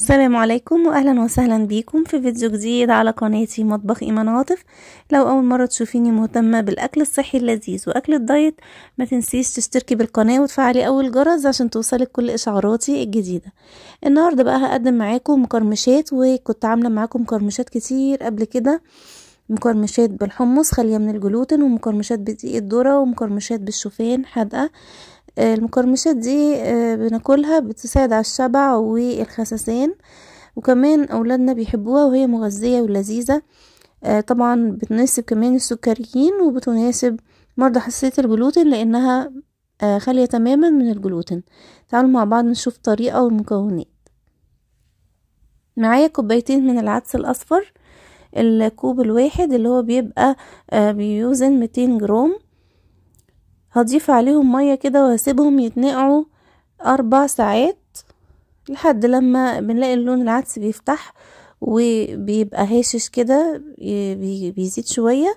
السلام عليكم واهلا وسهلا بيكم في فيديو جديد على قناتي مطبخ ايمان عاطف لو اول مره تشوفيني مهتمه بالاكل الصحي اللذيذ واكل الدايت ما تنسيش تشتركي بالقناه وتفعلي اول جرس عشان توصلك كل اشعاراتي الجديده النهارده بقى هقدم معاكم مقرمشات وكنت عامله معاكم مقرمشات كتير قبل كده مقرمشات بالحمص خاليه من الجلوتين ومقرمشات بدقيق الذره ومقرمشات بالشوفان حادقه المقرمشات دي آه، بناكلها بتساعد على الشبع والخساسين وكمان اولادنا بيحبوها وهي مغذية ولذيذة آه، طبعا بتناسب كمان السكريين وبتناسب مرضى حساسية الجلوتين لانها آه، خالية تماما من الجلوتين تعالوا مع بعض نشوف طريقة والمكونات معايا كوبايتين من العدس الاصفر الكوب الواحد اللي هو بيبقى بيوزن 200 جرام هضيف عليهم مية كده وهسيبهم يتنقعوا أربع ساعات لحد لما بنلاقي اللون العدس بيفتح وبيبقى هاشش كده بيزيد شوية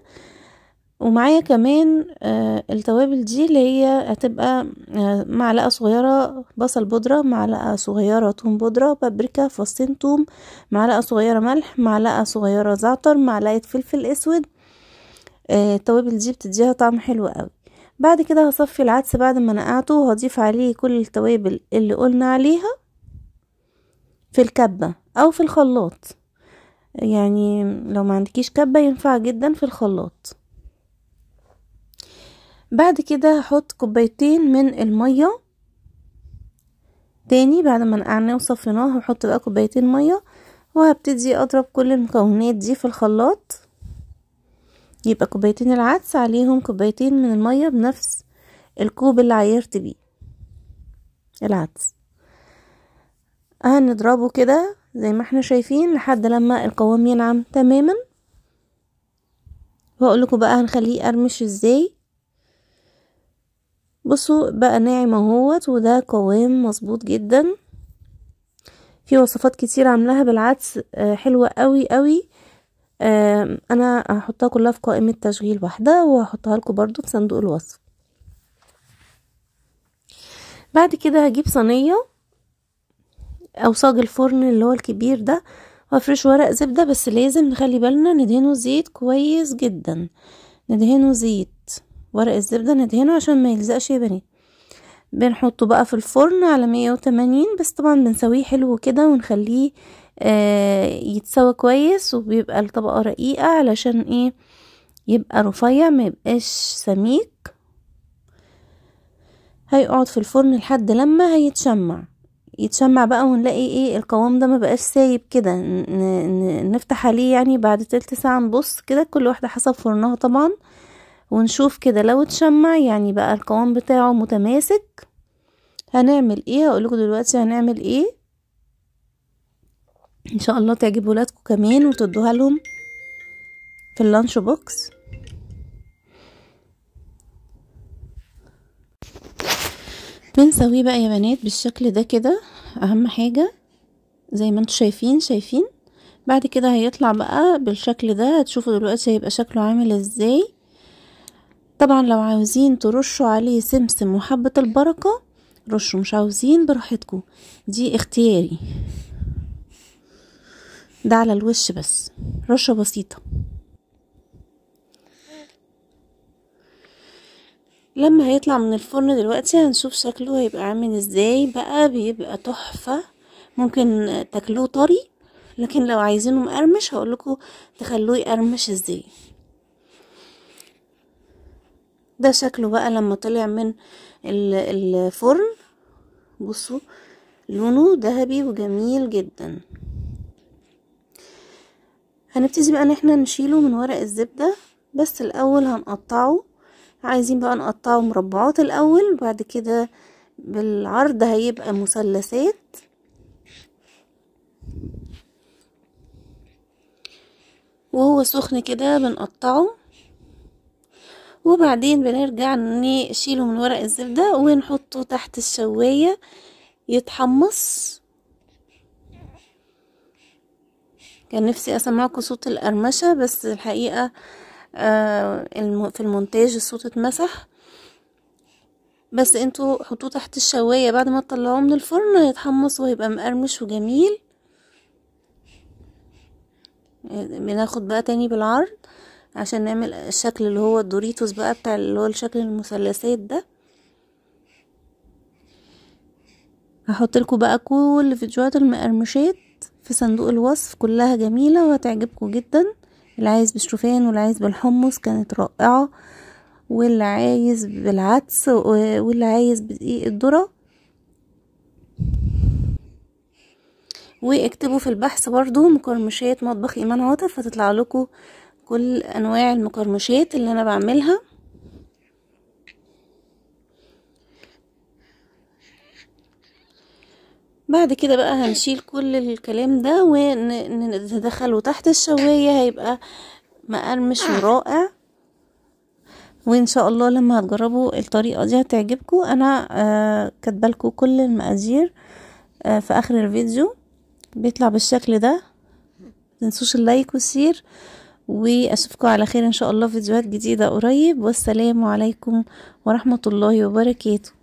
ومعايا كمان آه، التوابل دي اللي هي هتبقى آه، معلقة صغيرة بصل بودرة معلقة صغيرة توم بودرة بابريكا فصين توم معلقة صغيرة ملح معلقة صغيرة زعتر معلقة فلفل اسود آه، التوابل دي بتديها طعم حلو قوي بعد كده هصفي العدس بعد ما نقعته وهضيف عليه كل التوابل اللي قلنا عليها في الكبة او في الخلاط يعني لو ما عندكيش كبة ينفع جدا في الخلاط بعد كده هحط كوبايتين من المية تاني بعد ما نقعناه وصفيناه هحط بقى كوبايتين مية وهبتدي اضرب كل المكونات دي في الخلاط يبقى كوبايتين العدس عليهم كوبايتين من المية بنفس الكوب اللي عيرت بيه العدس هنضربه كده زي ما احنا شايفين لحد لما القوام ينعم تماما واقول لكم بقى هنخليه قرمش ازاي بصوا بقى ناعم اهوت وده قوام مظبوط جدا في وصفات كتير عاملاها بالعدس آه، حلوه قوي قوي انا هحطها كلها في قائمة تشغيل واحدة وهحطها لكم برضو في صندوق الوصف بعد كده هجيب صينية او صاج الفرن اللي هو الكبير ده وافرش ورق زبدة بس لازم نخلي بالنا ندهنه زيت كويس جدا ندهنه زيت ورق الزبدة ندهنه عشان ما يلزقش يا بنات بنحطه بقى في الفرن على 180 بس طبعا بنسويه حلو كده ونخليه آه يتسوى كويس وبيبقى الطبقة رقيقة علشان ايه يبقى رفيع ما يبقاش سميك هيقعد في الفرن لحد لما هيتشمع يتشمع بقى ونلاقي ايه القوام ده ما بقاش سايب كده نفتح عليه يعني بعد تلت ساعة نبص كده كل واحدة حسب فرنها طبعا آه ونشوف كده لو اتشمع يعني بقى القوام بتاعه متماسك هنعمل ايه هقولكوا دلوقتي هنعمل ايه ان شاء الله تعجب ولادكم كمان وتدوها لهم في اللانش بوكس بنسويه بقى يا بنات بالشكل ده كده اهم حاجة زي ما انتوا شايفين شايفين بعد كده هيطلع بقى بالشكل ده هتشوفوا دلوقتي هيبقى شكله عامل ازاي طبعا لو عاوزين ترشوا عليه سمسم وحبة البركة رشوا مش عاوزين براحتكم دي اختياري ده على الوش بس رشة بسيطة لما هيطلع من الفرن دلوقتي هنشوف شكله هيبقى عامل ازاي بقى بيبقى تحفة ممكن تاكلوه طري لكن لو عايزينه مقرمش هقولكوا تخلوه يقرمش ازاي ده شكله بقى لما طلع من الفرن بصوا لونه ذهبي وجميل جدا هنبتدي بقى ان احنا نشيله من ورق الزبدة بس الاول هنقطعه عايزين بقى نقطعه مربعات الاول وبعد كده بالعرض هيبقى مثلثات وهو سخن كده بنقطعه وبعدين بنرجع نشيله من ورق الزبدة ونحطه تحت الشواية يتحمص كان نفسي اسمعكم صوت القرمشة بس الحقيقة آه، في المونتاج الصوت اتمسح بس انتوا حطوه تحت الشواية بعد ما تطلعوه من الفرن هيتحمص وهيبقى مقرمش وجميل آه، بناخد بقى تاني بالعرض عشان نعمل الشكل اللي هو الدوريتوس بقى بتاع اللي هو الشكل المثلثات ده هحط لكم بقى كل فيديوهات المقرمشات في صندوق الوصف كلها جميله وهتعجبكم جدا اللي عايز بالشوفان واللي عايز بالحمص كانت رائعه واللي عايز بالعدس واللي عايز بدقيق الذره واكتبوا في البحث برضو مقرمشات مطبخ ايمان عاطف هتطلع لكم كل انواع المقرمشات اللي انا بعملها بعد كده بقى هنشيل كل الكلام ده وندخله تحت الشواية هيبقى مقرمش ورائع وان شاء الله لما هتجربوا الطريقة دي هتعجبكم انا آه كل المقادير آه، في اخر الفيديو بيطلع بالشكل ده متنسوش اللايك والشير واشوفكم على خير ان شاء الله فيديوهات جديده قريب والسلام عليكم ورحمه الله وبركاته